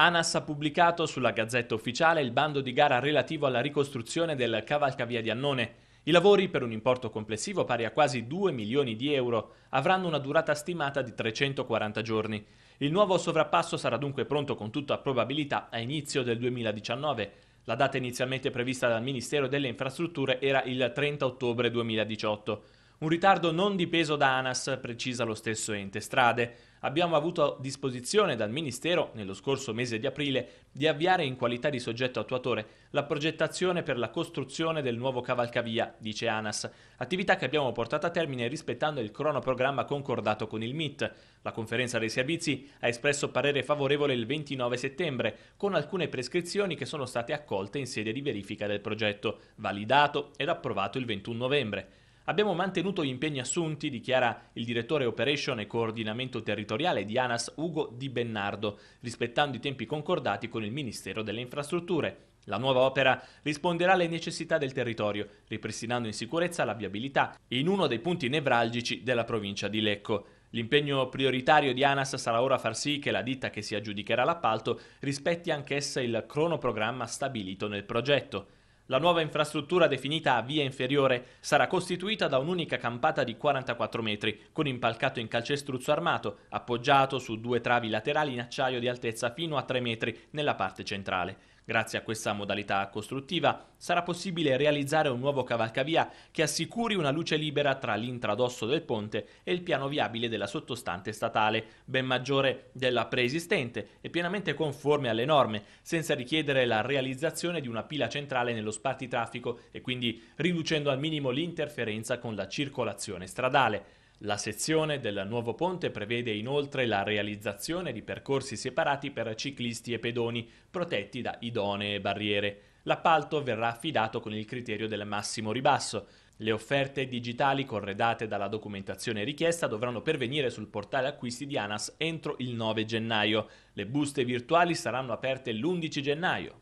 ANAS ha pubblicato sulla Gazzetta Ufficiale il bando di gara relativo alla ricostruzione del cavalcavia di Annone. I lavori, per un importo complessivo pari a quasi 2 milioni di euro, avranno una durata stimata di 340 giorni. Il nuovo sovrappasso sarà dunque pronto con tutta probabilità a inizio del 2019. La data inizialmente prevista dal Ministero delle Infrastrutture era il 30 ottobre 2018. Un ritardo non di peso da ANAS, precisa lo stesso ente strade. Abbiamo avuto a disposizione dal Ministero, nello scorso mese di aprile, di avviare in qualità di soggetto attuatore la progettazione per la costruzione del nuovo cavalcavia, dice ANAS, attività che abbiamo portato a termine rispettando il cronoprogramma concordato con il MIT. La conferenza dei servizi ha espresso parere favorevole il 29 settembre, con alcune prescrizioni che sono state accolte in sede di verifica del progetto, validato ed approvato il 21 novembre. Abbiamo mantenuto gli impegni assunti, dichiara il direttore Operation e coordinamento territoriale di ANAS Ugo Di Bennardo, rispettando i tempi concordati con il Ministero delle Infrastrutture. La nuova opera risponderà alle necessità del territorio, ripristinando in sicurezza la viabilità in uno dei punti nevralgici della provincia di Lecco. L'impegno prioritario di ANAS sarà ora far sì che la ditta che si aggiudicherà l'appalto rispetti anch'essa il cronoprogramma stabilito nel progetto. La nuova infrastruttura definita a via inferiore sarà costituita da un'unica campata di 44 metri, con impalcato in calcestruzzo armato, appoggiato su due travi laterali in acciaio di altezza fino a 3 metri nella parte centrale. Grazie a questa modalità costruttiva sarà possibile realizzare un nuovo cavalcavia che assicuri una luce libera tra l'intradosso del ponte e il piano viabile della sottostante statale, ben maggiore della preesistente e pienamente conforme alle norme, senza richiedere la realizzazione di una pila centrale nello spartitraffico e quindi riducendo al minimo l'interferenza con la circolazione stradale. La sezione del nuovo ponte prevede inoltre la realizzazione di percorsi separati per ciclisti e pedoni, protetti da idonee barriere. L'appalto verrà affidato con il criterio del massimo ribasso. Le offerte digitali corredate dalla documentazione richiesta dovranno pervenire sul portale acquisti di ANAS entro il 9 gennaio. Le buste virtuali saranno aperte l'11 gennaio.